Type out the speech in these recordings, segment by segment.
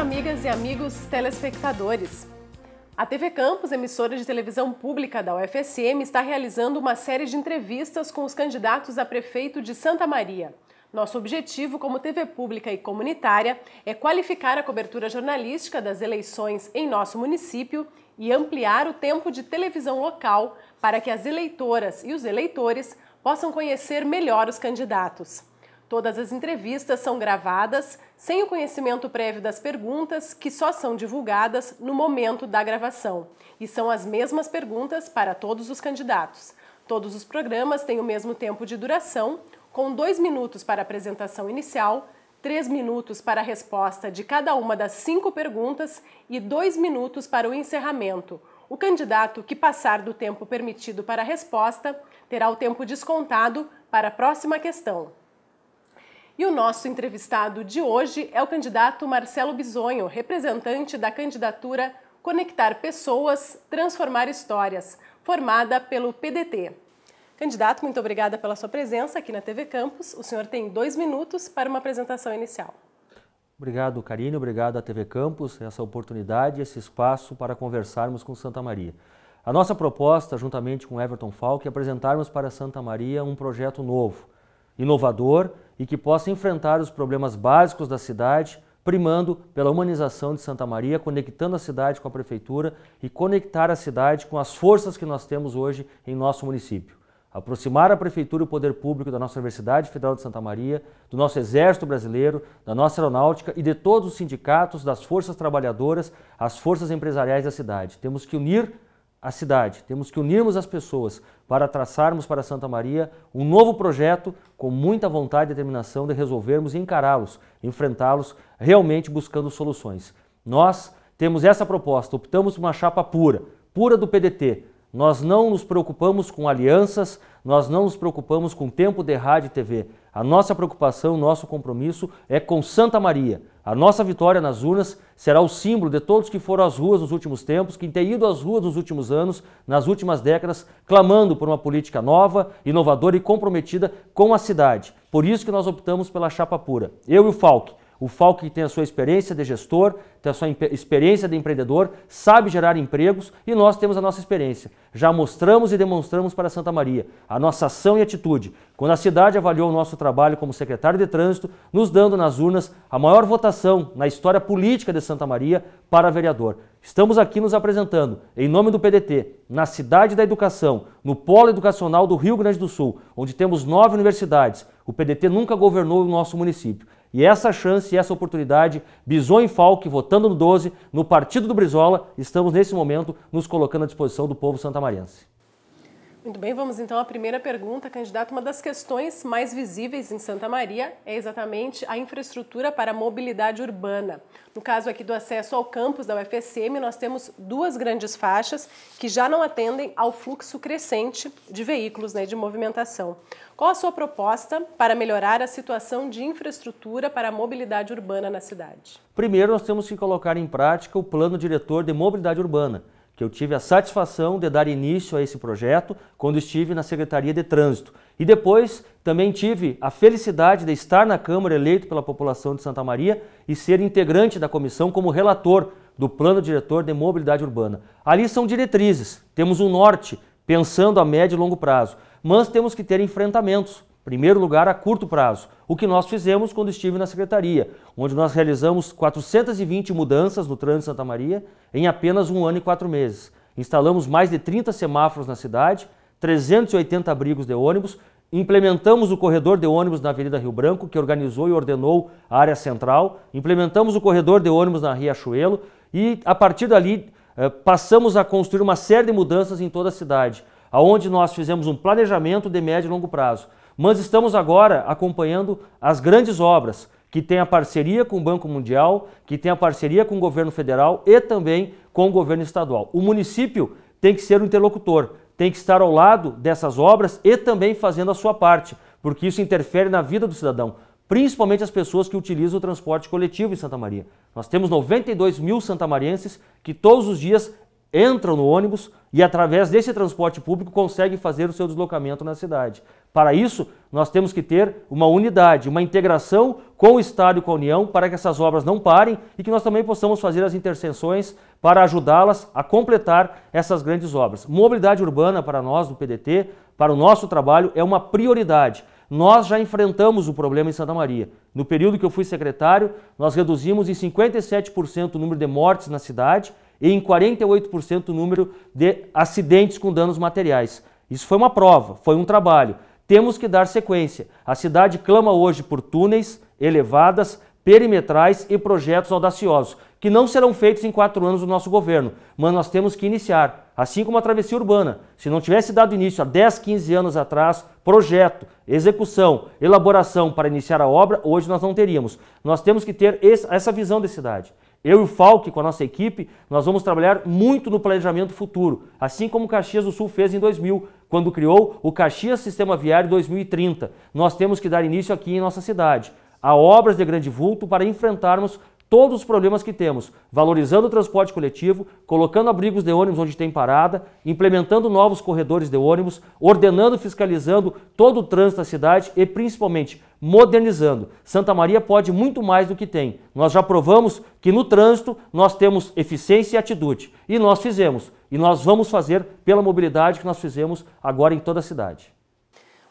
amigas e amigos telespectadores. A TV Campos, emissora de televisão pública da UFSM, está realizando uma série de entrevistas com os candidatos a prefeito de Santa Maria. Nosso objetivo como TV pública e comunitária é qualificar a cobertura jornalística das eleições em nosso município e ampliar o tempo de televisão local para que as eleitoras e os eleitores possam conhecer melhor os candidatos. Todas as entrevistas são gravadas sem o conhecimento prévio das perguntas, que só são divulgadas no momento da gravação. E são as mesmas perguntas para todos os candidatos. Todos os programas têm o mesmo tempo de duração, com dois minutos para a apresentação inicial, três minutos para a resposta de cada uma das cinco perguntas e dois minutos para o encerramento. O candidato que passar do tempo permitido para a resposta terá o tempo descontado para a próxima questão. E o nosso entrevistado de hoje é o candidato Marcelo Bisonho, representante da candidatura Conectar Pessoas, Transformar Histórias, formada pelo PDT. Candidato, muito obrigada pela sua presença aqui na TV Campus. O senhor tem dois minutos para uma apresentação inicial. Obrigado, Karine. Obrigado à TV Campus, essa oportunidade, esse espaço para conversarmos com Santa Maria. A nossa proposta, juntamente com Everton Falck, é apresentarmos para Santa Maria um projeto novo, inovador e que possa enfrentar os problemas básicos da cidade, primando pela humanização de Santa Maria, conectando a cidade com a prefeitura e conectar a cidade com as forças que nós temos hoje em nosso município. Aproximar a prefeitura e o poder público da nossa Universidade Federal de Santa Maria, do nosso Exército Brasileiro, da nossa Aeronáutica e de todos os sindicatos, das forças trabalhadoras, as forças empresariais da cidade. Temos que unir a cidade, temos que unirmos as pessoas para traçarmos para Santa Maria um novo projeto com muita vontade e determinação de resolvermos e encará-los, enfrentá-los, realmente buscando soluções. Nós temos essa proposta, optamos por uma chapa pura, pura do PDT. Nós não nos preocupamos com alianças, nós não nos preocupamos com tempo de rádio e TV. A nossa preocupação, nosso compromisso é com Santa Maria. A nossa vitória nas urnas será o símbolo de todos que foram às ruas nos últimos tempos, que têm ido às ruas nos últimos anos, nas últimas décadas, clamando por uma política nova, inovadora e comprometida com a cidade. Por isso que nós optamos pela chapa pura. Eu e o Falque o Falk tem a sua experiência de gestor, tem a sua experiência de empreendedor, sabe gerar empregos e nós temos a nossa experiência. Já mostramos e demonstramos para Santa Maria a nossa ação e atitude, quando a cidade avaliou o nosso trabalho como secretário de trânsito, nos dando nas urnas a maior votação na história política de Santa Maria para vereador. Estamos aqui nos apresentando, em nome do PDT, na Cidade da Educação, no Polo Educacional do Rio Grande do Sul, onde temos nove universidades. O PDT nunca governou o nosso município. E essa chance, essa oportunidade, Bison e Falque votando no 12, no partido do Brizola, estamos nesse momento nos colocando à disposição do povo santamariense. Muito bem, vamos então à primeira pergunta, candidato. Uma das questões mais visíveis em Santa Maria é exatamente a infraestrutura para a mobilidade urbana. No caso aqui do acesso ao campus da UFSM, nós temos duas grandes faixas que já não atendem ao fluxo crescente de veículos né, de movimentação. Qual a sua proposta para melhorar a situação de infraestrutura para a mobilidade urbana na cidade? Primeiro, nós temos que colocar em prática o plano diretor de mobilidade urbana que eu tive a satisfação de dar início a esse projeto quando estive na Secretaria de Trânsito. E depois também tive a felicidade de estar na Câmara eleito pela população de Santa Maria e ser integrante da comissão como relator do Plano Diretor de Mobilidade Urbana. Ali são diretrizes, temos um norte, pensando a médio e longo prazo, mas temos que ter enfrentamentos primeiro lugar a curto prazo, o que nós fizemos quando estive na secretaria, onde nós realizamos 420 mudanças no trânsito de Santa Maria em apenas um ano e quatro meses. Instalamos mais de 30 semáforos na cidade, 380 abrigos de ônibus, implementamos o corredor de ônibus na Avenida Rio Branco, que organizou e ordenou a área central, implementamos o corredor de ônibus na Riachuelo e, a partir dali, eh, passamos a construir uma série de mudanças em toda a cidade, aonde nós fizemos um planejamento de médio e longo prazo mas estamos agora acompanhando as grandes obras que têm a parceria com o Banco Mundial, que tem a parceria com o governo federal e também com o governo estadual. O município tem que ser o interlocutor, tem que estar ao lado dessas obras e também fazendo a sua parte, porque isso interfere na vida do cidadão, principalmente as pessoas que utilizam o transporte coletivo em Santa Maria. Nós temos 92 mil santamarienses que todos os dias entram no ônibus e através desse transporte público conseguem fazer o seu deslocamento na cidade. Para isso, nós temos que ter uma unidade, uma integração com o Estado e com a União para que essas obras não parem e que nós também possamos fazer as interseções para ajudá-las a completar essas grandes obras. Mobilidade urbana para nós do PDT, para o nosso trabalho, é uma prioridade. Nós já enfrentamos o problema em Santa Maria. No período que eu fui secretário, nós reduzimos em 57% o número de mortes na cidade e em 48% o número de acidentes com danos materiais. Isso foi uma prova, foi um trabalho. Temos que dar sequência. A cidade clama hoje por túneis, elevadas, perimetrais e projetos audaciosos, que não serão feitos em quatro anos do nosso governo, mas nós temos que iniciar, assim como a travessia urbana. Se não tivesse dado início há 10, 15 anos atrás, projeto, execução, elaboração para iniciar a obra, hoje nós não teríamos. Nós temos que ter essa visão da cidade. Eu e o Falk, com a nossa equipe, nós vamos trabalhar muito no planejamento futuro, assim como Caxias do Sul fez em 2000, quando criou o Caxias Sistema Viário 2030. Nós temos que dar início aqui em nossa cidade a obras de grande vulto para enfrentarmos todos os problemas que temos, valorizando o transporte coletivo, colocando abrigos de ônibus onde tem parada, implementando novos corredores de ônibus, ordenando e fiscalizando todo o trânsito da cidade e principalmente modernizando. Santa Maria pode muito mais do que tem. Nós já provamos que no trânsito nós temos eficiência e atitude e nós fizemos. E nós vamos fazer pela mobilidade que nós fizemos agora em toda a cidade.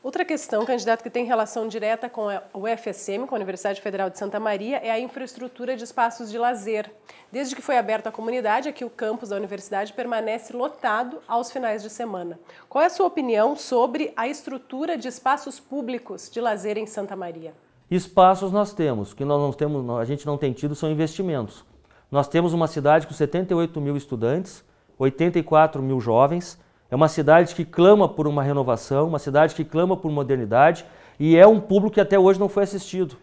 Outra questão, candidato, que tem relação direta com o UFSM, com a Universidade Federal de Santa Maria, é a infraestrutura de espaços de lazer. Desde que foi aberto à comunidade, aqui o campus da universidade permanece lotado aos finais de semana. Qual é a sua opinião sobre a estrutura de espaços públicos de lazer em Santa Maria? Espaços nós temos, que nós não temos, a gente não tem tido são investimentos. Nós temos uma cidade com 78 mil estudantes, 84 mil jovens. É uma cidade que clama por uma renovação, uma cidade que clama por modernidade e é um público que até hoje não foi assistido.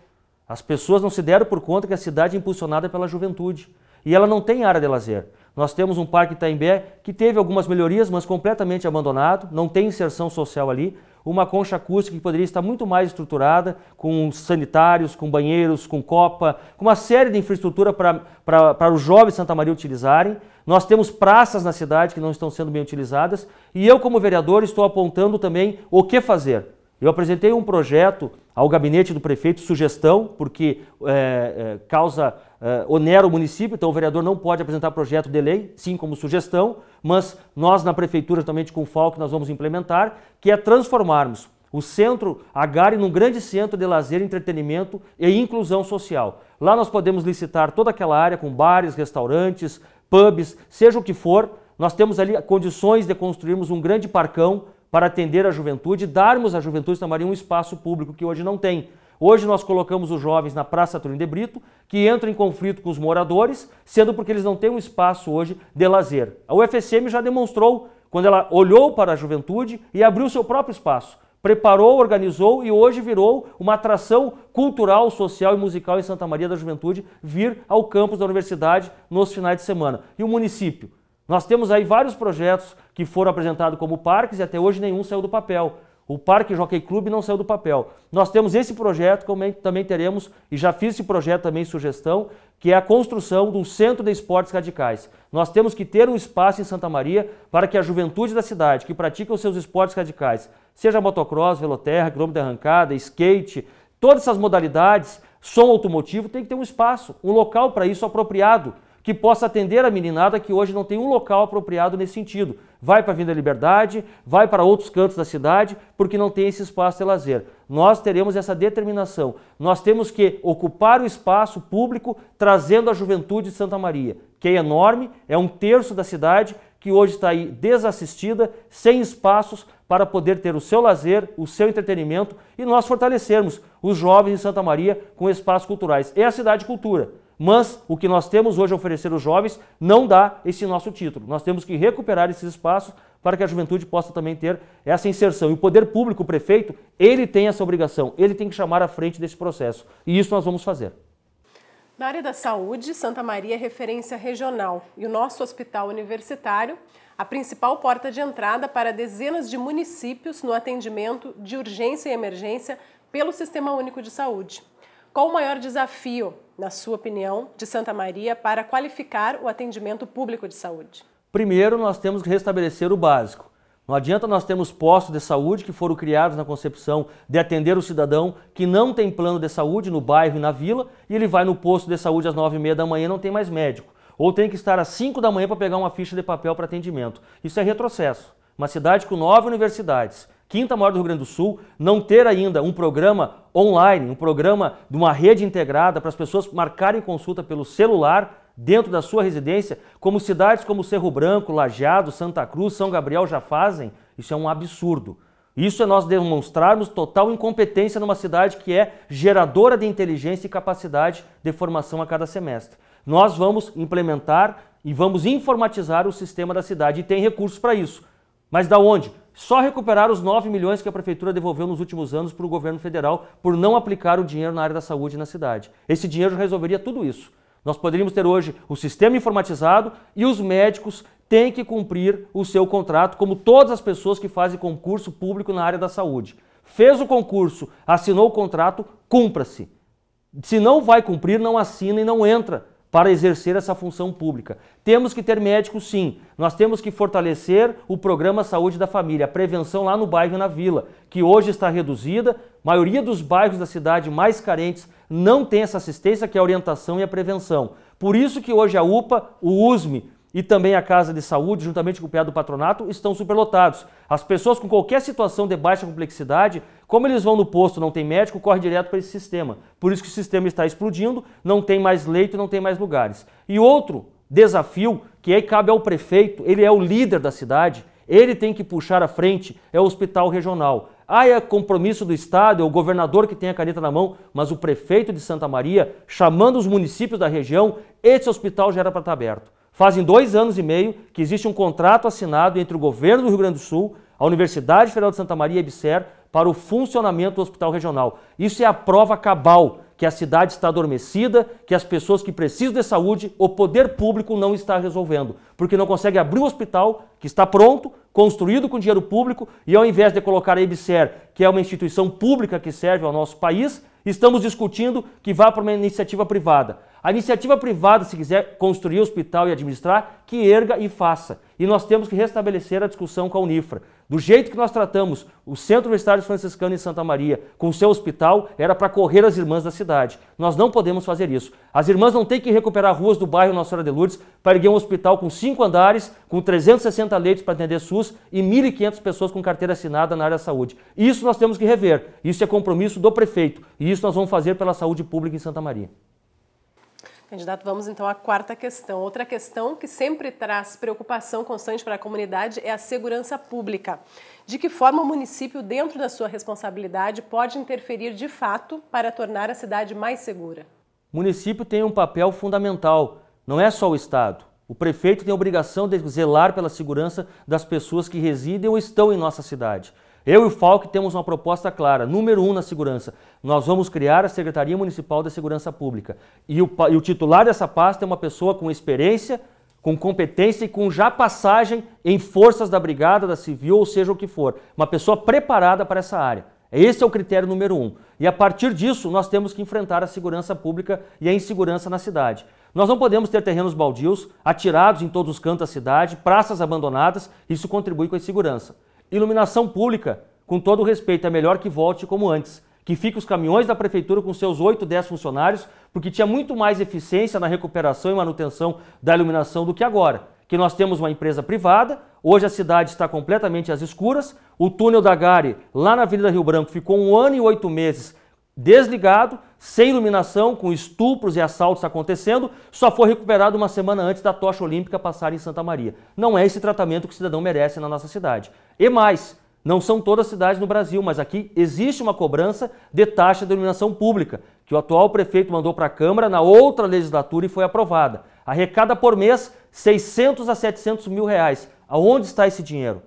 As pessoas não se deram por conta que a cidade é impulsionada pela juventude e ela não tem área de lazer. Nós temos um parque Itaimbé que teve algumas melhorias, mas completamente abandonado, não tem inserção social ali uma concha acústica que poderia estar muito mais estruturada, com sanitários, com banheiros, com copa, com uma série de infraestrutura para os jovens de Santa Maria utilizarem. Nós temos praças na cidade que não estão sendo bem utilizadas e eu, como vereador, estou apontando também o que fazer. Eu apresentei um projeto ao gabinete do prefeito, sugestão, porque é, é, causa é, onera o município, então o vereador não pode apresentar projeto de lei, sim como sugestão, mas nós na prefeitura, juntamente com o FALC, nós vamos implementar, que é transformarmos o centro Agari num grande centro de lazer, entretenimento e inclusão social. Lá nós podemos licitar toda aquela área com bares, restaurantes, pubs, seja o que for, nós temos ali condições de construirmos um grande parcão para atender a juventude, darmos à juventude Maria um espaço público que hoje não tem. Hoje nós colocamos os jovens na Praça Turim de Brito, que entram em conflito com os moradores, sendo porque eles não têm um espaço hoje de lazer. A UFSM já demonstrou quando ela olhou para a juventude e abriu seu próprio espaço. Preparou, organizou e hoje virou uma atração cultural, social e musical em Santa Maria da Juventude vir ao campus da universidade nos finais de semana. E o município? Nós temos aí vários projetos que foram apresentados como parques e até hoje nenhum saiu do papel. O Parque Jockey Club não saiu do papel. Nós temos esse projeto, que é, também teremos, e já fiz esse projeto também, sugestão, que é a construção de um centro de esportes radicais. Nós temos que ter um espaço em Santa Maria para que a juventude da cidade, que pratica os seus esportes radicais, seja motocross, veloterra, quilômetro de arrancada, skate, todas essas modalidades, som automotivo, tem que ter um espaço, um local para isso apropriado que possa atender a meninada que hoje não tem um local apropriado nesse sentido. Vai para a Vinda Liberdade, vai para outros cantos da cidade, porque não tem esse espaço de lazer. Nós teremos essa determinação. Nós temos que ocupar o espaço público trazendo a juventude de Santa Maria, que é enorme, é um terço da cidade que hoje está aí desassistida, sem espaços para poder ter o seu lazer, o seu entretenimento e nós fortalecermos os jovens de Santa Maria com espaços culturais. É a cidade cultura. Mas o que nós temos hoje a oferecer aos jovens não dá esse nosso título. Nós temos que recuperar esses espaços para que a juventude possa também ter essa inserção. E o poder público, o prefeito, ele tem essa obrigação, ele tem que chamar à frente desse processo. E isso nós vamos fazer. Na área da saúde, Santa Maria é referência regional e o nosso hospital universitário, a principal porta de entrada para dezenas de municípios no atendimento de urgência e emergência pelo Sistema Único de Saúde. Qual o maior desafio na sua opinião, de Santa Maria para qualificar o atendimento público de saúde? Primeiro, nós temos que restabelecer o básico. Não adianta nós termos postos de saúde que foram criados na concepção de atender o cidadão que não tem plano de saúde no bairro e na vila e ele vai no posto de saúde às nove e meia da manhã e não tem mais médico. Ou tem que estar às cinco da manhã para pegar uma ficha de papel para atendimento. Isso é retrocesso. Uma cidade com nove universidades, quinta maior do Rio Grande do Sul, não ter ainda um programa online, um programa de uma rede integrada para as pessoas marcarem consulta pelo celular dentro da sua residência, como cidades como Cerro Branco, Lajeado, Santa Cruz, São Gabriel já fazem, isso é um absurdo. Isso é nós demonstrarmos total incompetência numa cidade que é geradora de inteligência e capacidade de formação a cada semestre. Nós vamos implementar e vamos informatizar o sistema da cidade e tem recursos para isso. Mas da onde? só recuperar os 9 milhões que a prefeitura devolveu nos últimos anos para o governo federal por não aplicar o dinheiro na área da saúde na cidade. Esse dinheiro resolveria tudo isso. Nós poderíamos ter hoje o sistema informatizado e os médicos têm que cumprir o seu contrato, como todas as pessoas que fazem concurso público na área da saúde. Fez o concurso, assinou o contrato, cumpra-se. Se não vai cumprir, não assina e não entra para exercer essa função pública. Temos que ter médicos, sim. Nós temos que fortalecer o programa Saúde da Família, a prevenção lá no bairro e na vila, que hoje está reduzida. A maioria dos bairros da cidade mais carentes não tem essa assistência, que é a orientação e a prevenção. Por isso que hoje a UPA, o USME, e também a Casa de Saúde, juntamente com o PA do Patronato, estão superlotados. As pessoas com qualquer situação de baixa complexidade como eles vão no posto, não tem médico, corre direto para esse sistema. Por isso que o sistema está explodindo, não tem mais leito, não tem mais lugares. E outro desafio, que aí cabe ao prefeito, ele é o líder da cidade, ele tem que puxar à frente, é o hospital regional. Ah, é compromisso do Estado, é o governador que tem a caneta na mão, mas o prefeito de Santa Maria, chamando os municípios da região, esse hospital já era para estar aberto. Fazem dois anos e meio que existe um contrato assinado entre o governo do Rio Grande do Sul a Universidade Federal de Santa Maria Ebser para o funcionamento do hospital regional. Isso é a prova cabal que a cidade está adormecida, que as pessoas que precisam de saúde, o poder público não está resolvendo, porque não consegue abrir um hospital que está pronto, construído com dinheiro público, e ao invés de colocar a EBSER, que é uma instituição pública que serve ao nosso país, estamos discutindo que vá para uma iniciativa privada. A iniciativa privada, se quiser construir hospital e administrar, que erga e faça. E nós temos que restabelecer a discussão com a Unifra. Do jeito que nós tratamos o Centro Universitário Franciscano em Santa Maria, com seu hospital, era para correr as irmãs da cidade. Nós não podemos fazer isso. As irmãs não têm que recuperar ruas do bairro Nossa Senhora de Lourdes para erguer um hospital com cinco andares, com 360 leitos para atender SUS e 1.500 pessoas com carteira assinada na área da saúde. Isso nós temos que rever. Isso é compromisso do prefeito. E isso nós vamos fazer pela saúde pública em Santa Maria. Candidato, vamos então à quarta questão. Outra questão que sempre traz preocupação constante para a comunidade é a segurança pública. De que forma o município, dentro da sua responsabilidade, pode interferir de fato para tornar a cidade mais segura? O município tem um papel fundamental, não é só o Estado. O prefeito tem a obrigação de zelar pela segurança das pessoas que residem ou estão em nossa cidade. Eu e o Falc temos uma proposta clara. Número um na segurança. Nós vamos criar a Secretaria Municipal da Segurança Pública. E o, e o titular dessa pasta é uma pessoa com experiência, com competência e com já passagem em forças da brigada, da civil, ou seja o que for. Uma pessoa preparada para essa área. Esse é o critério número um. E a partir disso, nós temos que enfrentar a segurança pública e a insegurança na cidade. Nós não podemos ter terrenos baldios, atirados em todos os cantos da cidade, praças abandonadas, isso contribui com a insegurança. Iluminação pública, com todo respeito, é melhor que volte como antes. Que fique os caminhões da prefeitura com seus 8, 10 funcionários, porque tinha muito mais eficiência na recuperação e manutenção da iluminação do que agora. Que nós temos uma empresa privada, hoje a cidade está completamente às escuras, o túnel da Gare, lá na Avenida Rio Branco, ficou um ano e oito meses desligado, sem iluminação, com estupros e assaltos acontecendo, só foi recuperado uma semana antes da tocha olímpica passar em Santa Maria. Não é esse tratamento que o cidadão merece na nossa cidade. E mais, não são todas as cidades no Brasil, mas aqui existe uma cobrança de taxa de iluminação pública, que o atual prefeito mandou para a Câmara na outra legislatura e foi aprovada. Arrecada por mês 600 a 700 mil reais. Aonde está esse dinheiro?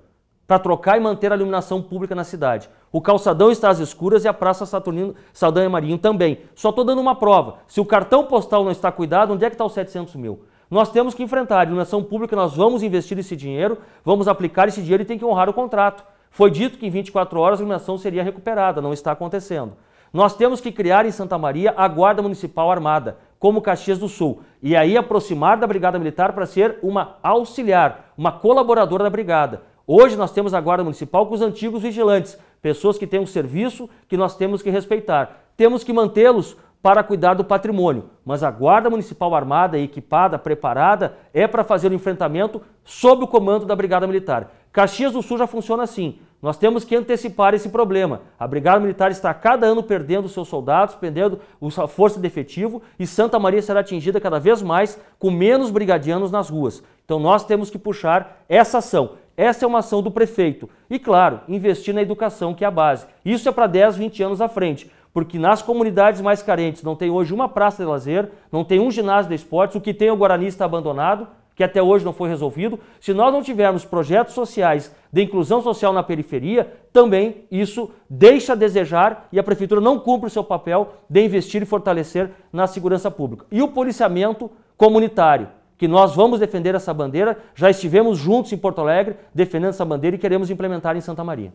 para trocar e manter a iluminação pública na cidade. O calçadão está às escuras e a Praça Saturnino Saldanha Marinho também. Só estou dando uma prova. Se o cartão postal não está cuidado, onde é que está os 700 mil? Nós temos que enfrentar a iluminação pública, nós vamos investir esse dinheiro, vamos aplicar esse dinheiro e tem que honrar o contrato. Foi dito que em 24 horas a iluminação seria recuperada, não está acontecendo. Nós temos que criar em Santa Maria a Guarda Municipal Armada, como Caxias do Sul, e aí aproximar da Brigada Militar para ser uma auxiliar, uma colaboradora da Brigada. Hoje nós temos a Guarda Municipal com os antigos vigilantes, pessoas que têm um serviço que nós temos que respeitar. Temos que mantê-los para cuidar do patrimônio, mas a Guarda Municipal armada, equipada, preparada, é para fazer o enfrentamento sob o comando da Brigada Militar. Caxias do Sul já funciona assim. Nós temos que antecipar esse problema. A Brigada Militar está cada ano perdendo seus soldados, perdendo a força de efetivo e Santa Maria será atingida cada vez mais com menos brigadianos nas ruas. Então nós temos que puxar essa ação. Essa é uma ação do prefeito. E, claro, investir na educação, que é a base. Isso é para 10, 20 anos à frente, porque nas comunidades mais carentes não tem hoje uma praça de lazer, não tem um ginásio de esportes, o que tem é o Guarani está abandonado, que até hoje não foi resolvido. Se nós não tivermos projetos sociais de inclusão social na periferia, também isso deixa a desejar e a prefeitura não cumpre o seu papel de investir e fortalecer na segurança pública. E o policiamento comunitário que nós vamos defender essa bandeira. Já estivemos juntos em Porto Alegre defendendo essa bandeira e queremos implementar em Santa Maria.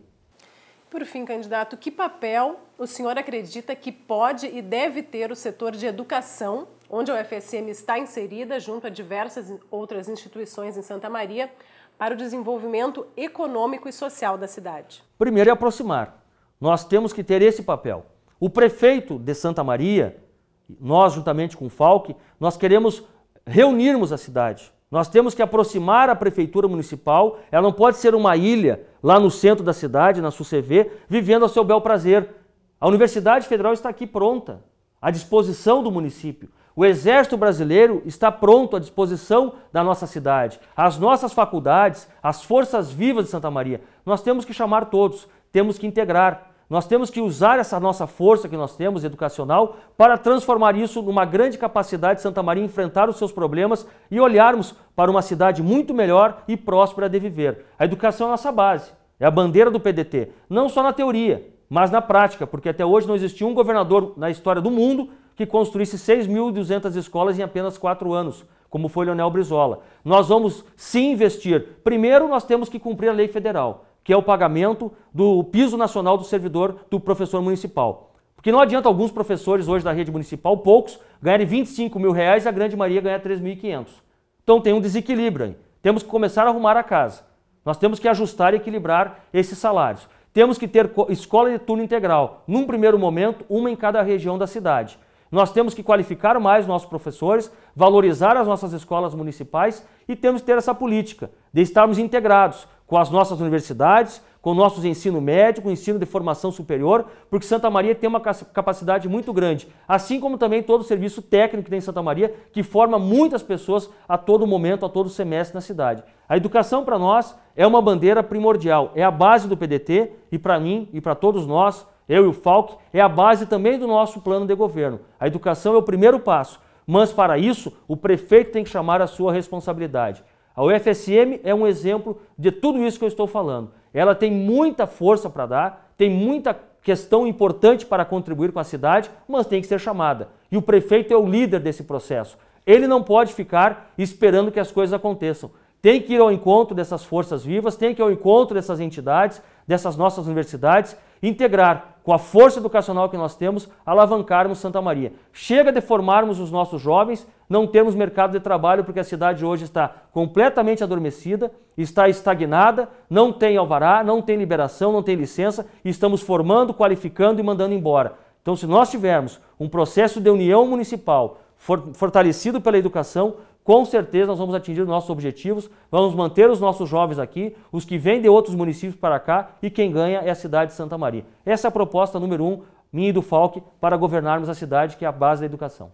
Por fim, candidato, que papel o senhor acredita que pode e deve ter o setor de educação, onde a UFSM está inserida junto a diversas outras instituições em Santa Maria, para o desenvolvimento econômico e social da cidade? Primeiro é aproximar. Nós temos que ter esse papel. O prefeito de Santa Maria, nós juntamente com o Falc, nós queremos reunirmos a cidade. Nós temos que aproximar a prefeitura municipal, ela não pode ser uma ilha lá no centro da cidade, na SUCV, vivendo ao seu bel prazer. A Universidade Federal está aqui pronta, à disposição do município. O Exército Brasileiro está pronto à disposição da nossa cidade, as nossas faculdades, as forças vivas de Santa Maria. Nós temos que chamar todos, temos que integrar. Nós temos que usar essa nossa força que nós temos, educacional, para transformar isso numa grande capacidade de Santa Maria enfrentar os seus problemas e olharmos para uma cidade muito melhor e próspera de viver. A educação é a nossa base, é a bandeira do PDT, não só na teoria, mas na prática, porque até hoje não existiu um governador na história do mundo que construísse 6.200 escolas em apenas quatro anos, como foi Leonel Brizola. Nós vamos sim investir. Primeiro, nós temos que cumprir a lei federal que é o pagamento do piso nacional do servidor do professor municipal. Porque não adianta alguns professores hoje da rede municipal, poucos, ganharem 25 mil reais e a grande maioria ganhar 3.500. Então tem um desequilíbrio aí. Temos que começar a arrumar a casa. Nós temos que ajustar e equilibrar esses salários. Temos que ter escola de turno integral. Num primeiro momento, uma em cada região da cidade. Nós temos que qualificar mais nossos professores, valorizar as nossas escolas municipais e temos que ter essa política de estarmos integrados, com as nossas universidades, com nossos ensino médio, com ensino de formação superior, porque Santa Maria tem uma capacidade muito grande, assim como também todo o serviço técnico que tem em Santa Maria, que forma muitas pessoas a todo momento, a todo semestre na cidade. A educação para nós é uma bandeira primordial, é a base do PDT e para mim e para todos nós, eu e o Falk, é a base também do nosso plano de governo. A educação é o primeiro passo, mas para isso o prefeito tem que chamar a sua responsabilidade. A UFSM é um exemplo de tudo isso que eu estou falando. Ela tem muita força para dar, tem muita questão importante para contribuir com a cidade, mas tem que ser chamada. E o prefeito é o líder desse processo. Ele não pode ficar esperando que as coisas aconteçam. Tem que ir ao encontro dessas forças vivas, tem que ir ao encontro dessas entidades, dessas nossas universidades integrar com a força educacional que nós temos, alavancarmos Santa Maria. Chega de formarmos os nossos jovens, não termos mercado de trabalho, porque a cidade hoje está completamente adormecida, está estagnada, não tem alvará, não tem liberação, não tem licença, estamos formando, qualificando e mandando embora. Então, se nós tivermos um processo de união municipal fortalecido pela educação, com certeza nós vamos atingir os nossos objetivos, vamos manter os nossos jovens aqui, os que vêm de outros municípios para cá e quem ganha é a cidade de Santa Maria. Essa é a proposta número um, minha e do Falk para governarmos a cidade, que é a base da educação.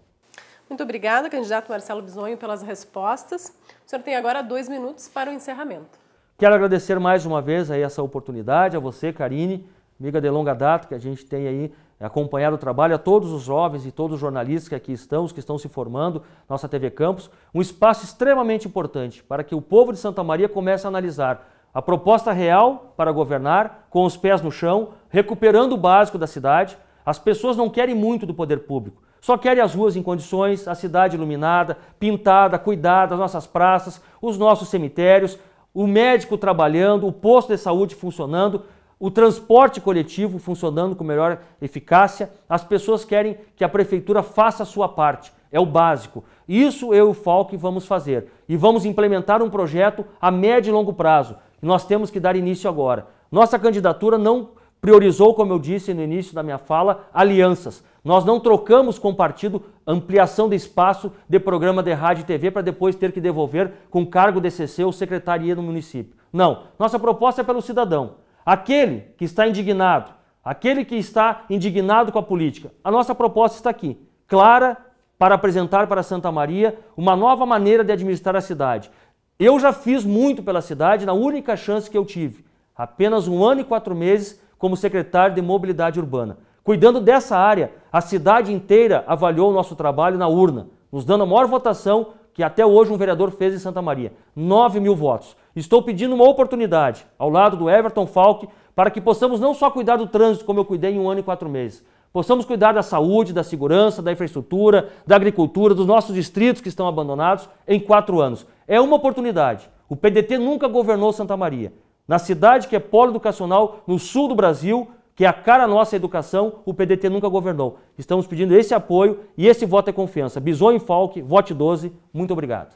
Muito obrigada, candidato Marcelo Bisonho, pelas respostas. O senhor tem agora dois minutos para o encerramento. Quero agradecer mais uma vez aí essa oportunidade a você, Karine, amiga de longa data, que a gente tem aí é acompanhar o trabalho a todos os jovens e todos os jornalistas que aqui estão, os que estão se formando, nossa TV Campos, um espaço extremamente importante para que o povo de Santa Maria comece a analisar a proposta real para governar, com os pés no chão, recuperando o básico da cidade. As pessoas não querem muito do poder público, só querem as ruas em condições, a cidade iluminada, pintada, cuidada, as nossas praças, os nossos cemitérios, o médico trabalhando, o posto de saúde funcionando o transporte coletivo funcionando com melhor eficácia, as pessoas querem que a prefeitura faça a sua parte, é o básico. Isso eu e o Falk vamos fazer. E vamos implementar um projeto a médio e longo prazo. Nós temos que dar início agora. Nossa candidatura não priorizou, como eu disse no início da minha fala, alianças. Nós não trocamos com o partido ampliação de espaço de programa de rádio e TV para depois ter que devolver com cargo de CC ou secretaria no município. Não, nossa proposta é pelo cidadão. Aquele que está indignado, aquele que está indignado com a política, a nossa proposta está aqui, clara para apresentar para Santa Maria uma nova maneira de administrar a cidade. Eu já fiz muito pela cidade na única chance que eu tive, apenas um ano e quatro meses como secretário de Mobilidade Urbana. Cuidando dessa área, a cidade inteira avaliou o nosso trabalho na urna, nos dando a maior votação que até hoje um vereador fez em Santa Maria. 9 mil votos. Estou pedindo uma oportunidade ao lado do Everton Falck para que possamos não só cuidar do trânsito como eu cuidei em um ano e quatro meses, possamos cuidar da saúde, da segurança, da infraestrutura, da agricultura, dos nossos distritos que estão abandonados em quatro anos. É uma oportunidade. O PDT nunca governou Santa Maria. Na cidade que é polo educacional, no sul do Brasil, que é a cara nossa educação, o PDT nunca governou. Estamos pedindo esse apoio e esse voto é confiança. Bison e Falque, vote 12. Muito obrigado.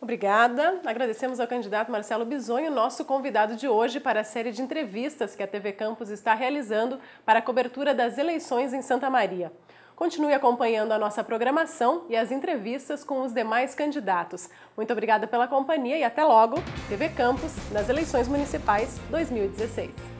Obrigada. Agradecemos ao candidato Marcelo Bisonho, nosso convidado de hoje para a série de entrevistas que a TV Campos está realizando para a cobertura das eleições em Santa Maria. Continue acompanhando a nossa programação e as entrevistas com os demais candidatos. Muito obrigada pela companhia e até logo. TV Campos, nas eleições municipais 2016.